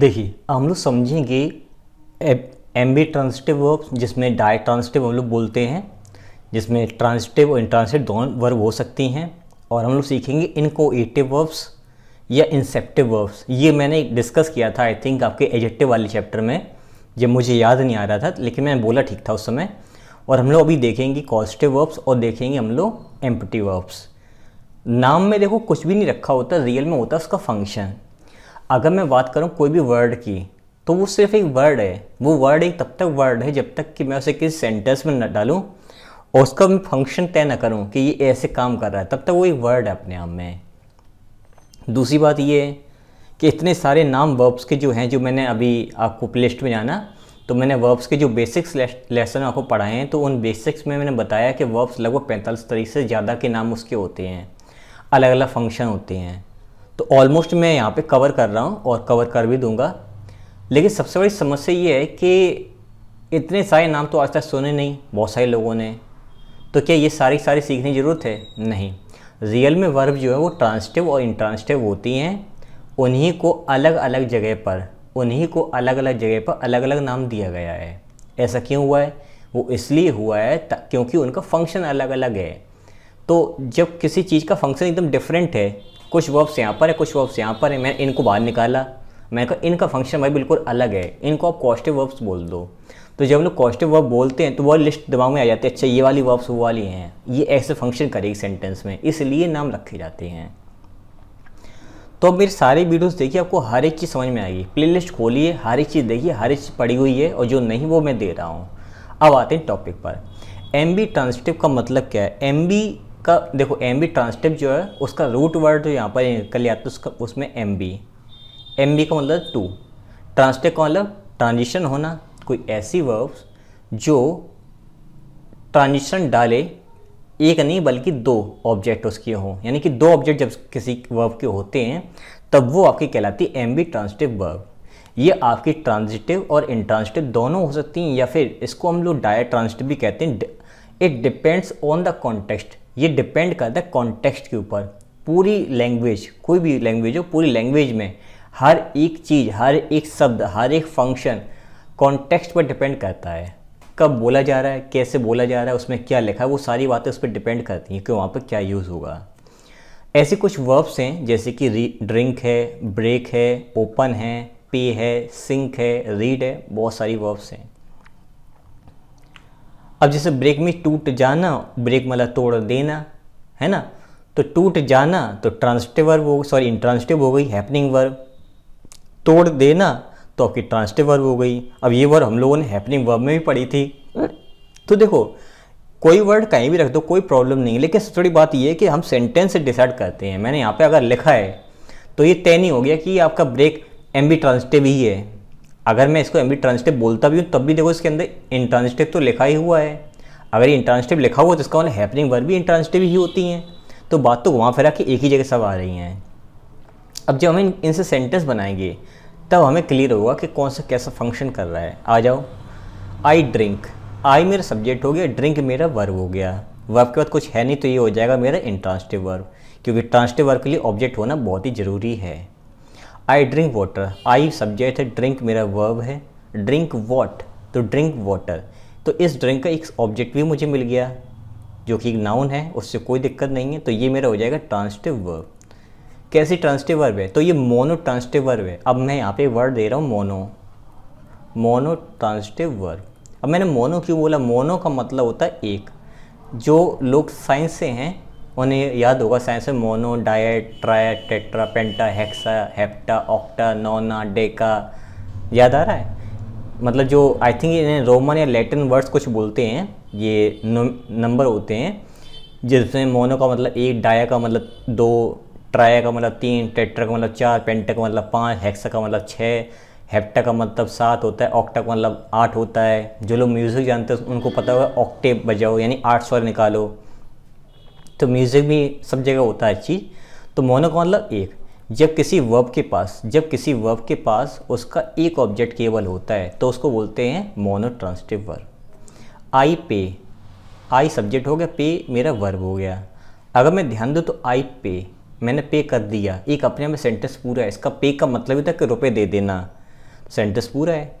देखिए हम लोग समझेंगे एम बी ट्रांसटिव वर्ब जिसमें डाय ट्रांसटिव हम लोग बोलते हैं जिसमें ट्रांसटिव और इंट्रांसटिव दोनों वर्ब हो सकती हैं और हम लोग सीखेंगे एटिव वर्ब्स या इंसेप्टिव वर्ब्स ये मैंने डिस्कस किया था आई थिंक आपके एजेक्टिव वाले चैप्टर में जब मुझे याद नहीं आ रहा था लेकिन मैंने बोला ठीक था उस समय और हम लोग अभी देखेंगे कॉजिटिव वर्ब्स और देखेंगे हम लोग एम्पटी वर्ब्स नाम में देखो कुछ भी नहीं रखा होता रियल में होता है उसका फंक्शन अगर मैं बात करूँ कोई भी वर्ड की तो वो सिर्फ एक वर्ड है वो वर्ड एक तब तक वर्ड है जब तक कि मैं उसे किसी सेंटेंस में न डालूँ और उसका मैं फंक्शन तय ना करूँ कि ये ऐसे काम कर रहा है तब तक वो एक वर्ड है अपने आप में दूसरी बात ये है कि इतने सारे नाम वर्ब्स के जो हैं जो मैंने अभी आपको लिस्ट में जाना तो मैंने वर्ब्स के जो बेसिक्स लेसन आपको पढ़ाए हैं तो उन बेसिक्स में मैंने बताया कि वर्ब्स लगभग पैंतालीस तरीके से ज़्यादा के नाम उसके होते हैं अलग अलग फंक्शन होते हैं तो ऑलमोस्ट मैं यहाँ पे कवर कर रहा हूँ और कवर कर भी दूंगा लेकिन सबसे बड़ी समस्या ये है कि इतने सारे नाम तो आज तक सुने नहीं बहुत सारे लोगों ने तो क्या ये सारी सारी सीखने की ज़रूरत है नहीं रियल में वर्ब जो है वो ट्रांसटिव और इंट्रांसटिव होती हैं उन्हीं को अलग अलग जगह पर उन्हीं को अलग अलग जगह पर अलग अलग नाम दिया गया है ऐसा क्यों हुआ है वो इसलिए हुआ है क्योंकि उनका फंक्शन अलग अलग है तो जब किसी चीज़ का फंक्शन एकदम डिफरेंट है कुछ वर्ब्स यहाँ पर है कुछ वर्ब्स यहाँ पर है मैंने इनको बाहर निकाला मैंने कहा इनका फंक्शन भाई बिल्कुल अलग है इनको आप कॉस्टिव वर्ब्स बोल दो तो जब लोग कॉस्टिव वर्ब बोलते हैं तो वो लिस्ट दिमाग में आ जाती है अच्छा ये वाली वर्ब्स वो वाली हैं ये ऐसे फंक्शन करेगी सेंटेंस में इसलिए नाम रखे जाते हैं तो अब मेरे सारी वीडियोस देखिए आपको हर एक चीज़ समझ में आएगी प्लेलिस्ट खोलिए हर एक चीज़ देखिए हर एक चीज़ पड़ी हुई है और जो नहीं वो मैं दे रहा हूँ अब आते हैं टॉपिक पर एम बी ट्रांसटिव का मतलब क्या है एम बी का देखो एम बी ट्रांसटिप जो है उसका रूट वर्ड जो यहाँ पर निकल जाता है तो उसका उसमें एम बी एम बी का मतलब टू ट्रांसटिप का मतलब ट्रांजिशन होना कोई ऐसी वर्ब्स जो ट्रांजिशन डाले एक नहीं बल्कि दो ऑब्जेक्ट उसके हों यानी कि दो ऑब्जेक्ट जब किसी वर्ब के होते हैं तब वो आपकी कहलाती है एम बी ट्रांसटिव वर्ब ये आपकी ट्रांजिटिव और इंट्रांसटिव दोनों हो सकती हैं या फिर इसको हम लोग डायरेक्ट ट्रांसटिव भी कहते हैं it depends on the context ये डिपेंड करता है कॉन्टेक्स्ट के ऊपर पूरी लैंग्वेज कोई भी लैंग्वेज हो पूरी लैंग्वेज में हर एक चीज़ हर एक शब्द हर एक फंक्शन कॉन्टेक्स्ट पर डिपेंड करता है कब बोला जा रहा है कैसे बोला जा रहा है उसमें क्या लिखा है वो सारी बातें उस पर डिपेंड करती हैं कि वहाँ पर क्या यूज़ होगा ऐसे कुछ वर्ब्स हैं जैसे कि ड्रिंक है ब्रेक है ओपन है पे है सिंक है रीड है बहुत सारी वर्ब्स हैं अब जैसे ब्रेक में टूट जाना ब्रेक मतलब तोड़ देना है ना तो टूट जाना तो ट्रांसटिव वर्ब हो सॉरी इंट्रांसटिव हो गई हैपनिंग वर्ब तोड़ देना तो आपकी ट्रांसटिव वर्ब हो गई अब ये वर्ब हम लोगों ने हैपनिंग वर्ब में भी पढ़ी थी तो देखो कोई वर्ड कहीं भी रख दो कोई प्रॉब्लम नहीं है लेकिन थोड़ी बात ये है कि हम सेंटेंस डिसाइड करते हैं मैंने यहाँ पे अगर लिखा है तो ये तय नहीं हो गया कि आपका ब्रेक एम बी ट्रांसटिव ही है अगर मैं इसको एम्बी ट्रांसटिव बोलता भी हूँ तब भी देखो इसके अंदर इंट्रांसटिव तो लिखा ही हुआ है अगर ये इंट्रांसटिव लिखा हुआ तो इसका मतलब हैपनिंग वर्ब भी इंट्रांसटिव ही होती हैं तो बात तो वहाँ फिर आके एक ही जगह सब आ रही हैं अब जब हम इनसे सेंटेंस बनाएंगे तब हमें क्लियर होगा कि कौन सा कैसा फंक्शन कर रहा है आ जाओ आई ड्रिंक आई मेरा सब्जेक्ट हो गया ड्रिंक मेरा वर्ब हो गया वर्ब के बाद कुछ है नहीं तो ये हो जाएगा मेरा इंट्रांसटिव वर्ब क्योंकि ट्रांसटिव वर्ब के लिए ऑब्जेक्ट होना बहुत ही ज़रूरी है I drink water I subject है ड्रिंक मेरा वर्ब है ड्रिंक वॉट तो ड्रिंक वाटर तो इस ड्रिंक का एक ऑब्जेक्ट भी मुझे मिल गया जो कि एक नाउन है उससे कोई दिक्कत नहीं है तो ये मेरा हो जाएगा ट्रांसटिव वर्ब कैसी ट्रांसटिव वर्ब है तो ये मोनो ट्रांसटिव वर्ब है अब मैं यहाँ पे वर्ड दे रहा हूँ मोनो मोनो ट्रांसटिव वर्ब अब मैंने मोनो क्यों बोला मोनो का मतलब होता है एक जो लोग साइंस से हैं उन्हें याद होगा साइंस में mono di tri tetra penta hexa hepta octa nona deca याद आ रहा है मतलब जो आई थिंक इन्हें रोमन या लैटिन वर्ड्स कुछ बोलते हैं ये नंबर होते हैं जिसमें मोनो का मतलब एक डाया का मतलब दो ट्राया का मतलब तीन टेट्रा का मतलब चार पेंटा का मतलब पाँच हेक्सा का मतलब छः हेप्टा का मतलब सात होता है ऑक्टा का मतलब आठ होता है जो लोग म्यूज़िक जानते हैं उनको पता होगा ऑक्टेव बजाओ यानी आठ स्वर निकालो तो म्यूज़िक भी सब जगह होता है चीज़ तो मतलब एक जब किसी वर्ब के पास जब किसी वर्ब के पास उसका एक ऑब्जेक्ट केवल होता है तो उसको बोलते हैं मोनो ट्रांसटिव वर्ब आई पे आई सब्जेक्ट हो गया पे मेरा वर्ब हो गया अगर मैं ध्यान दूँ तो आई पे मैंने पे कर दिया एक अपने में सेंटेंस पूरा है इसका पे का मतलब ही था तो कि रुपये दे देना सेंटेंस पूरा है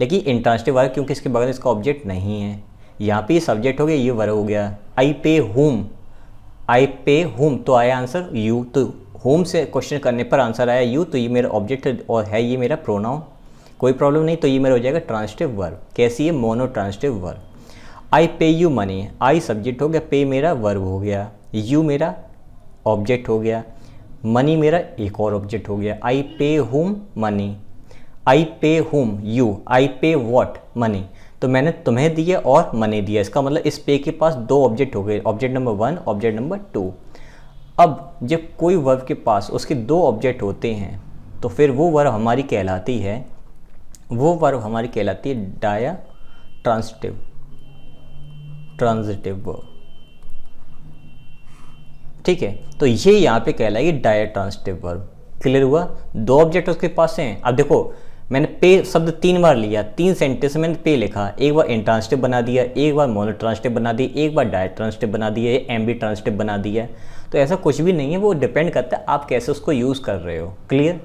लेकिन इंट्रांसटिव वर्ब क्योंकि इसके बगैर इसका ऑब्जेक्ट नहीं है यहाँ पे ये सब्जेक्ट हो गया ये वर्ब हो गया आई पे होम आई पे होम तो आया आंसर यू तो होम से क्वेश्चन करने पर आंसर आया यू तो ये मेरा ऑब्जेक्ट और है ये मेरा प्रोनाउन कोई प्रॉब्लम नहीं तो ये मेरा हो जाएगा ट्रांसटिव वर्ब कैसी है मोनो ट्रांसटिव वर्ब आई पे यू मनी आई सब्जेक्ट हो गया पे मेरा वर्ब हो गया यू मेरा ऑब्जेक्ट हो गया मनी मेरा एक और ऑब्जेक्ट हो गया आई पे होम मनी आई पे होम यू आई पे वॉट मनी तो मैंने तुम्हें दिया और मनी दिया इसका मतलब इस पे के पास दो ऑब्जेक्ट हो गए object number one object number two अब जब कोई वर्ब के पास उसके दो ऑब्जेक्ट होते हैं तो फिर वो वर्ब हमारी कहलाती है वो वर्ब हमारी कहलाती है डाया ट्रांसटिव ट्रांजिटिव वर्ब ठीक है तो ये यहाँ पे कहलाएगी डाया ट्रांसटिव वर्ब क्लियर हुआ दो ऑब्जेक्ट उसके पास हैं अब देखो मैंने पे शब्द तीन बार लिया तीन सेंटेंस में मैंने पे लिखा एक बार इंट्रांसटिव बना दिया एक बार मोनो ट्रांसटिव बना दिया एक बार डायरेक्ट ट्रांसटिव बना दिया एम बी ट्रांसटिव बना दिया तो ऐसा कुछ भी नहीं है वो डिपेंड करता है आप कैसे उसको यूज़ कर रहे हो क्लियर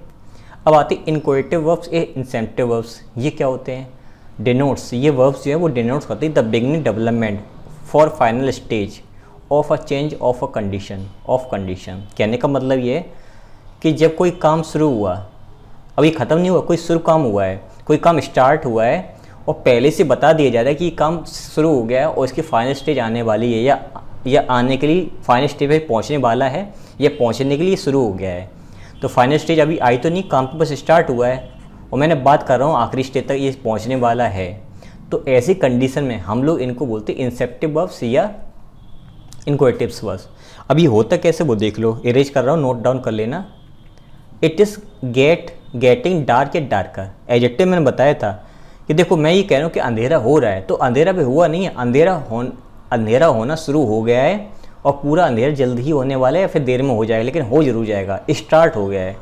अब आते हैं वर्ब्स ए इंसेंटिव वर्ब्स ये क्या होते हैं डिनोट्स ये वर्ब्स जो है वो डिनोट्स करते हैं the beginning development for final stage of a change of a condition of condition कहने का मतलब ये कि जब कोई काम शुरू हुआ अभी ख़त्म नहीं हुआ कोई शुरू काम हुआ है कोई काम स्टार्ट हुआ है और पहले से बता दिया जा रहा है कि काम शुरू हो गया है और इसकी फाइनल स्टेज आने वाली है या या आने के लिए फाइनल स्टेज पर पहुँचने वाला है या पहुँचने के लिए शुरू हो गया है तो फाइनल स्टेज अभी आई तो नहीं काम तो बस स्टार्ट हुआ है और मैंने बात कर रहा हूँ आखिरी स्टेज तक ये पहुँचने वाला है तो ऐसी कंडीशन में हम लोग इनको बोलते हैं इंसेप्टिव वर्ब्स या इनकोटिव वर्ब्स अभी होता कैसे वो देख लो इरेज कर रहा हूँ नोट डाउन कर लेना it is get getting dark या डार्कर एजेक्टिव मैंने बताया था कि देखो मैं ये कह रहा हूँ कि अंधेरा हो रहा है तो अंधेरा भी हुआ नहीं है अंधेरा हो अंधेरा होना शुरू हो गया है और पूरा अंधेरा जल्द ही होने वाला है या फिर देर में हो जाएगा लेकिन हो जरूर जाएगा स्टार्ट हो गया है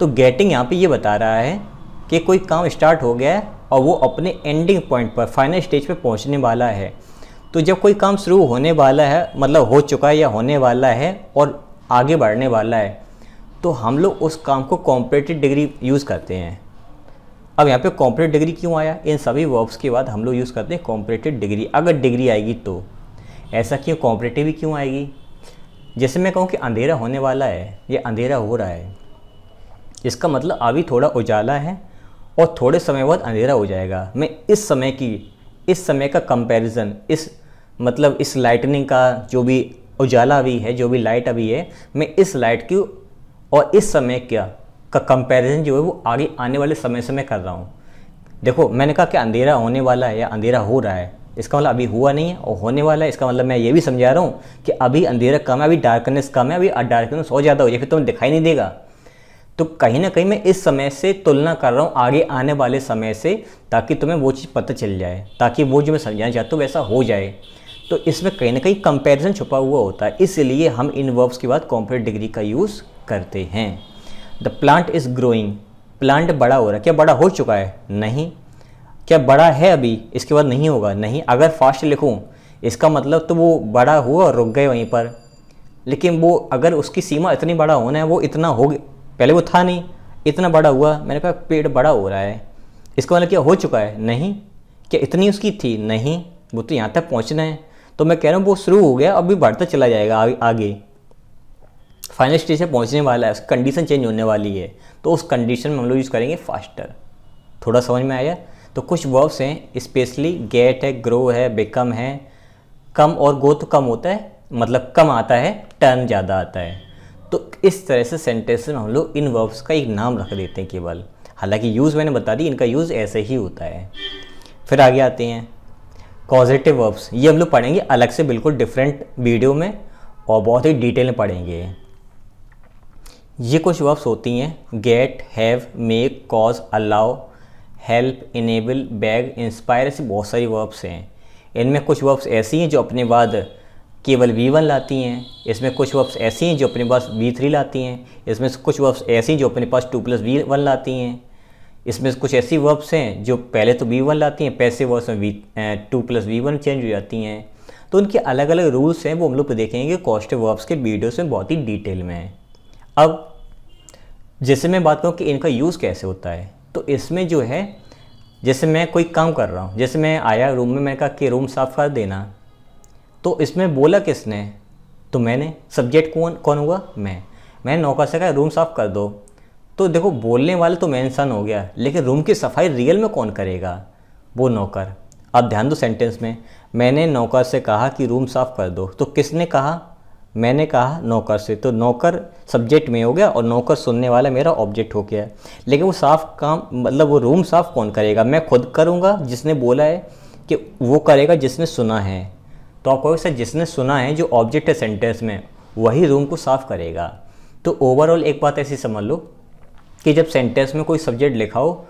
तो गेटिंग यहाँ पे ये बता रहा है कि कोई काम स्टार्ट हो गया है और वो अपने एंडिंग पॉइंट पर फाइनल स्टेज पर पहुँचने वाला है तो जब कोई काम शुरू होने वाला है मतलब हो चुका है या होने वाला है और आगे बढ़ने वाला है तो हम लोग उस काम को कॉम्परेटिव डिग्री यूज़ करते हैं अब यहाँ पे कॉम्परेटिव डिग्री क्यों आया इन सभी वर्ब्स के बाद हम लोग यूज़ करते हैं कॉम्परेटिव डिग्री अगर डिग्री आएगी तो ऐसा क्यों कॉम्परेटिव ही क्यों आएगी जैसे मैं कहूँ कि अंधेरा होने वाला है या अंधेरा हो रहा है इसका मतलब अभी थोड़ा उजाला है और थोड़े समय बाद अंधेरा हो जाएगा मैं इस समय की इस समय का कंपैरिजन इस मतलब इस लाइटनिंग का जो भी उजाला अभी है जो भी लाइट अभी है मैं इस लाइट की और इस समय क्या का कंपैरिजन जो है वो आगे आने वाले समय से मैं कर रहा हूँ देखो मैंने कहा कि अंधेरा होने वाला है या अंधेरा हो रहा है इसका मतलब अभी हुआ नहीं है और होने वाला है इसका मतलब मैं ये भी समझा रहा हूँ कि अभी अंधेरा कम है अभी डार्कनेस कम है अभी डार्कनेस और ज़्यादा हो जाए फिर तुम्हें तो दिखाई नहीं देगा तो कहीं ना कहीं मैं इस समय से तुलना कर रहा हूँ आगे आने वाले समय से ताकि तुम्हें वो चीज़ पता चल जाए ताकि वो जो मैं समझाना चाहता हूँ वैसा हो जाए तो इसमें कहीं ना कहीं कंपैरिजन छुपा हुआ होता है इसलिए हम इन वर्ब्स के बाद कॉम्परेट डिग्री का यूज़ करते हैं the plant is growing plant बड़ा हो रहा है क्या बड़ा हो चुका है नहीं क्या बड़ा है अभी इसके बाद नहीं होगा नहीं अगर फास्ट लिखूँ इसका मतलब तो वो बड़ा हुआ और रुक गए वहीं पर लेकिन वो अगर उसकी सीमा इतनी बड़ा होना है वो इतना हो पहले वो था नहीं इतना बड़ा हुआ मैंने कहा पेड़ बड़ा हो रहा है इसका मतलब क्या हो चुका है नहीं क्या इतनी उसकी थी नहीं वो तो यहाँ तक पहुँचना है तो मैं कह रहा हूँ वो शुरू हो गया अभी बढ़ता चला जाएगा आगे फाइनल स्टेज पर पहुंचने वाला है कंडीशन चेंज होने वाली है तो उस कंडीशन में हम लोग यूज़ करेंगे फास्टर थोड़ा समझ में आया तो कुछ वर्ब्स हैं स्पेशली गेट है ग्रो है बिकम है कम और गो तो कम होता है मतलब कम आता है टर्न ज़्यादा आता है तो इस तरह से सेंटेंस में हम लोग इन वर्ब्स का एक नाम रख देते हैं केवल हालांकि यूज़ मैंने बता दी इनका यूज़ ऐसे ही होता है फिर आगे आते हैं कॉजिटिव वर्ब्स ये हम लोग पढ़ेंगे अलग से बिल्कुल डिफरेंट वीडियो में और बहुत ही डिटेल में पढ़ेंगे ये कुछ वर्ब्स होती हैं get have make cause allow help enable beg inspire ऐसी बहुत सारी वर्ब्स हैं इनमें कुछ वर्ब्स ऐसी हैं जो अपने बाद केवल वी वन लाती हैं इसमें कुछ वर्ब्स ऐसी हैं जो अपने पास वी थ्री लाती हैं इसमें कुछ वर्ब्स ऐसी हैं जो अपने पास टू प्लस वी वन लाती हैं इसमें कुछ ऐसी वर्ब्स हैं जो पहले तो वी वन लाती हैं पैसे वर्ब्स में V two plus V one change हो जाती हैं तो उनके अलग अलग रूल्स हैं वो हम लोग देखेंगे कॉस्ट वर्ब्स के वीडियोस में बहुत ही डिटेल में हैं अब जैसे मैं बात करूँ कि इनका यूज़ कैसे होता है तो इसमें जो है जैसे मैं कोई काम कर रहा हूँ जैसे मैं आया रूम में मैंने कहा कि रूम साफ़ कर देना तो इसमें बोला किसने तो मैंने सब्जेक्ट कौन कौन हुआ मैं मैंने नौकर से कहा रूम साफ़ कर दो तो देखो बोलने वाले तो मैं इंसान हो गया लेकिन रूम की सफाई रियल में कौन करेगा वो नौकर अब ध्यान दो सेंटेंस में मैंने नौकर से कहा कि रूम साफ़ कर दो तो किसने कहा मैंने कहा नौकर से तो नौकर सब्जेक्ट में हो गया और नौकर सुनने वाला मेरा ऑब्जेक्ट हो गया लेकिन वो साफ काम मतलब वो रूम साफ कौन करेगा मैं खुद करूँगा जिसने बोला है कि वो करेगा जिसने सुना है तो आप कहोगे सर जिसने सुना है जो ऑब्जेक्ट है सेंटेंस में वही रूम को साफ करेगा तो ओवरऑल एक बात ऐसी समझ लो कि जब सेंटेंस में कोई सब्जेक्ट लिखा हो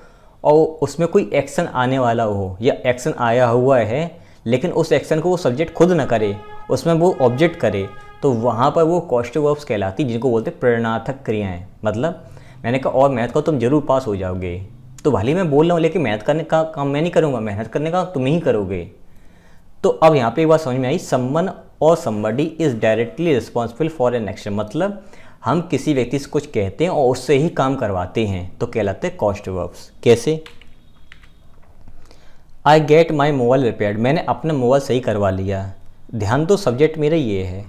और उसमें कोई एक्शन आने वाला हो या एक्शन आया हुआ है लेकिन उस एक्शन को वो सब्जेक्ट खुद ना करे उसमें वो ऑब्जेक्ट करे तो वहाँ पर वो कॉस्टिव वर्ब्स कहलाती जिनको बोलते प्रेरणार्थक क्रियाएँ मतलब मैंने कहा और मैथ का तुम जरूर पास हो जाओगे तो भले मैं बोल रहा हूँ लेकिन मेहनत करने का काम मैं नहीं करूँगा मेहनत करने का तुम ही करोगे तो अब यहाँ पर एक बात समझ में आई सम्मन और somebody is directly responsible for an action मतलब हम किसी व्यक्ति से कुछ कहते हैं और उससे ही काम करवाते हैं तो कहलाते हैं कॉस्ट वर्ब्स कैसे I get my mobile repair मैंने अपना मोबाइल सही करवा लिया ध्यान तो सब्जेक्ट मेरा ये है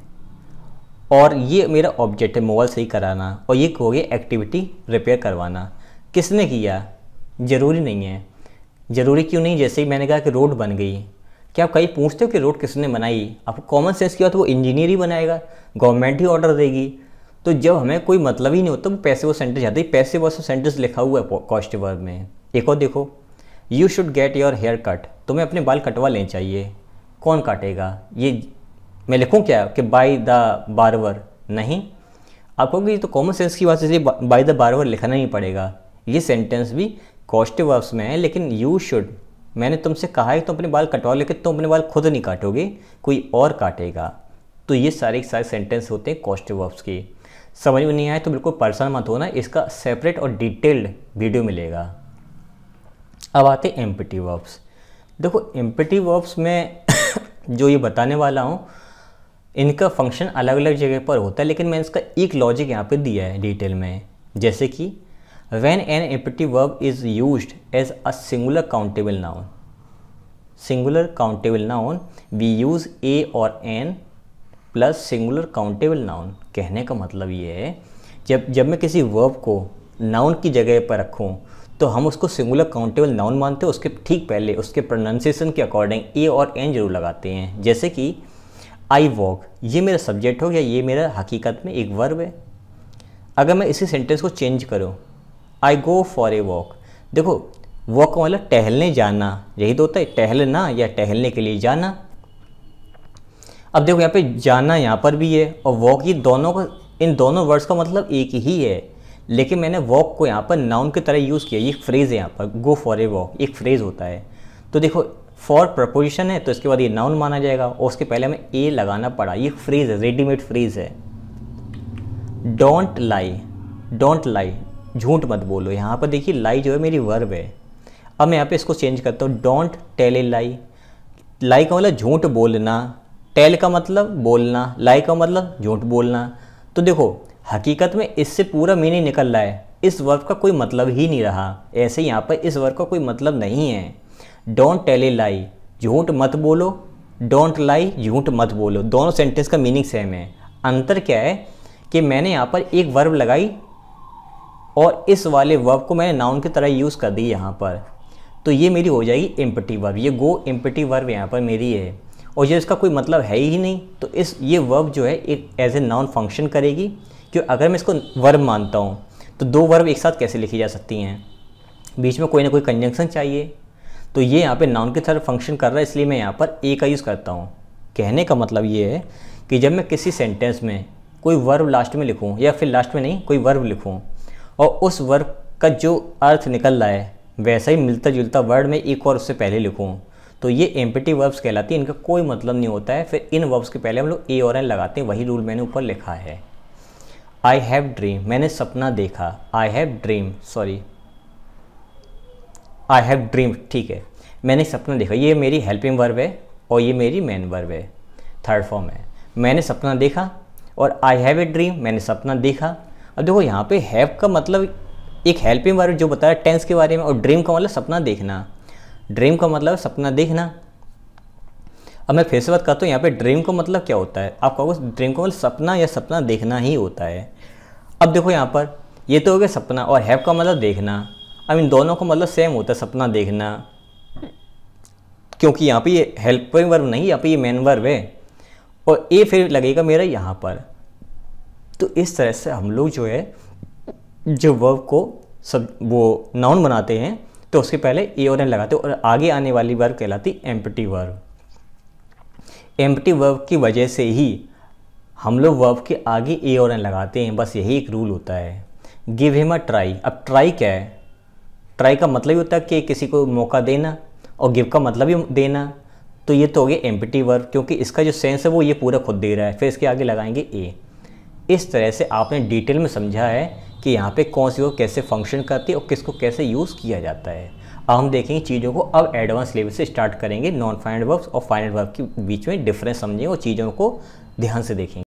और ये मेरा ऑब्जेक्ट है मोबाइल सही कराना और ये हो गया एक्टिविटी रिपेयर करवाना किसने किया ज़रूरी नहीं है ज़रूरी क्यों नहीं जैसे ही मैंने कहा कि रोड बन गई क्या आप कहीं पूछते हो कि रोड किसने बनाई आपको कॉमन सेंस की बात वो इंजीनियर ही बनाएगा गवर्नमेंट ही ऑर्डर देगी तो जब हमें कोई मतलब ही नहीं होता वो पैसे वो सेंटर आते पैसे वो सेंटर्स लिखा हुआ है कॉस्ट वर्ग में एक और देखो you should get your hair cut तुम्हें अपने बाल कटवा लेने चाहिए कौन काटेगा ये मैं लिखूँ क्या कि बाई द बारवर नहीं आपको कहोगे तो कॉमन सेंस की वजह से बाई द बारवर लिखना ही पड़ेगा ये सेंटेंस भी कॉस्टिव वर्ब्स में है लेकिन यू शुड मैंने तुमसे कहा है तुम अपने बाल कटवाओ लेकिन तुम अपने बाल खुद नहीं काटोगे कोई और काटेगा तो ये सारे सारे सेंटेंस होते हैं कॉस्टिव वर्ब्स के समझ में नहीं आए तो बिल्कुल परेशान मत होना इसका सेपरेट और डिटेल्ड वीडियो मिलेगा अब आते हैं एम्पटी वर्ब्स देखो एम्पटी वर्ब्स में जो ये बताने वाला हूँ इनका फंक्शन अलग अलग जगह पर होता है लेकिन मैंने इसका एक लॉजिक यहाँ पे दिया है डिटेल में जैसे कि when an empty verb is use as a singular countable noun singular countable noun we use a और an plus singular countable noun कहने का मतलब ये है जब जब मैं किसी वर्ब को नाउन की जगह पर रखूँ तो हम उसको सिंगुलर काउंटेबल नाउन मानते हैं उसके ठीक पहले उसके प्रोनाउंसिएशन के अकॉर्डिंग ए और एन जरूर लगाते हैं जैसे कि आई वॉक ये मेरा सब्जेक्ट हो या ये मेरा हकीकत में एक वर्ब है अगर मैं इसी सेंटेंस को चेंज करूँ I go for a walk देखो वॉक का मतलब टहलने जाना यही तो होता है टहलना या टहलने के लिए जाना अब देखो यहाँ पे जाना यहाँ पर भी है और वॉक ये दोनों का इन दोनों वर्ड्स का मतलब एक ही है लेकिन मैंने वॉक को यहाँ पर नाउन की तरह यूज़ किया ये फ्रेज़ है यहाँ पर गो फॉर ए वॉक एक फ्रेज़ होता है तो देखो फॉर प्रपोजिशन है तो इसके बाद ये नाउन माना जाएगा और उसके पहले हमें ए लगाना पड़ा ये फ्रीज है रेडीमेड फ्रीज है डोंट लाई डोंट लाई झूठ मत बोलो यहाँ पर देखिए लाई जो है मेरी वर्ब है अब मैं यहाँ पे इसको चेंज करता हूँ डोंट टेल ए लाई लाई का मतलब झूठ बोलना टेल का मतलब बोलना लाई का मतलब झूठ बोलना तो देखो हकीकत में इससे पूरा मीनिंग निकल रहा है इस वर्ब का कोई मतलब ही नहीं रहा ऐसे यहाँ पर इस वर्ब का कोई मतलब नहीं है डोंट टेल ए लाई झूठ मत बोलो डोंट लाई झूठ मत बोलो दोनों सेंटेंस का मीनिंग सेम है अंतर क्या है कि मैंने यहाँ पर एक वर्ब लगाई और इस वाले वर्ब को मैंने नाउन की तरह यूज़ कर दी यहाँ पर तो ये मेरी हो जाएगी एम्पटी वर्ब ये गो एम्पटी वर्ब यहाँ पर मेरी है और ये इसका कोई मतलब है ही नहीं तो इस ये वर्ब जो है एक एज ए नाउन फंक्शन करेगी क्यों अगर मैं इसको वर्ब मानता हूँ तो दो वर्ब एक साथ कैसे लिखी जा सकती हैं बीच में कोई ना कोई कंजंक्शन चाहिए तो ये यहाँ पे नाउन के साथ फंक्शन कर रहा है इसलिए मैं यहाँ पर ए का यूज़ करता हूँ कहने का मतलब ये है कि जब मैं किसी सेंटेंस में कोई वर्ब लास्ट में लिखूँ या फिर लास्ट में नहीं कोई वर्ब लिखूँ और उस वर्ब का जो अर्थ निकल रहा है वैसा ही मिलता जुलता वर्ड में एक और उससे पहले लिखूँ तो ये एम्पिटी वर्ब्स कहलाती है इनका कोई मतलब नहीं होता है फिर इन वर्ब्स के पहले हम लोग ए और एन लगाते हैं वही रूल मैंने ऊपर लिखा है आई हैव ड्रीम मैंने सपना देखा I have dream sorry I have dream ठीक है मैंने सपना देखा ये मेरी हेल्पिंग वर्ब है और ये मेरी मेन वर्ब है थर्ड फॉर्म है मैंने सपना देखा और आई हैव ए ड्रीम मैंने सपना देखा अब देखो यहाँ पे हैव का मतलब एक हेल्पिंग वर्ब जो बताया टेंस के बारे में और ड्रीम का मतलब सपना देखना ड्रीम का मतलब सपना देखना अब मैं फिर से बात करता हूँ यहाँ पे ड्रीम का मतलब क्या होता है आप कहोगे ड्रीम का मतलब सपना या सपना देखना ही होता है अब देखो यहाँ पर ये तो हो गया सपना और हैव का मतलब देखना आई मीन दोनों को मतलब सेम होता है सपना देखना क्योंकि यहाँ पे ये हेल्पिंग वर्ब नहीं यहाँ पे ये मेन वर्ब है और ए फिर लगेगा मेरा यहाँ पर तो इस तरह से हम लोग जो है जो वर्ब को सब वो नाउन बनाते हैं तो उसके पहले ए और एन लगाते और आगे आने वाली वर्ब कहलाती एम्पटी वर्ब एम्पटी वर्ब की वजह से ही हम लोग वर्ब के आगे ए और एन लगाते हैं बस यही एक रूल होता है गिव हिम अ ट्राई अब ट्राई क्या है ट्राई का मतलब ही होता है कि किसी को मौका देना और गिव का मतलब ही देना तो ये तो हो गया एम्पिटी वर्ब क्योंकि इसका जो सेंस है वो ये पूरा खुद दे रहा है फिर इसके आगे लगाएंगे ए इस तरह से आपने डिटेल में समझा है कि यहाँ पे कौन सी वो कैसे फंक्शन करती है और किसको कैसे यूज़ किया जाता है अब हम देखेंगे चीज़ों को अब एडवांस लेवल से स्टार्ट करेंगे नॉन फाइनल वर्ब्स और फाइनल वर्ब के बीच में डिफरेंस समझेंगे और चीज़ों को ध्यान से देखेंगे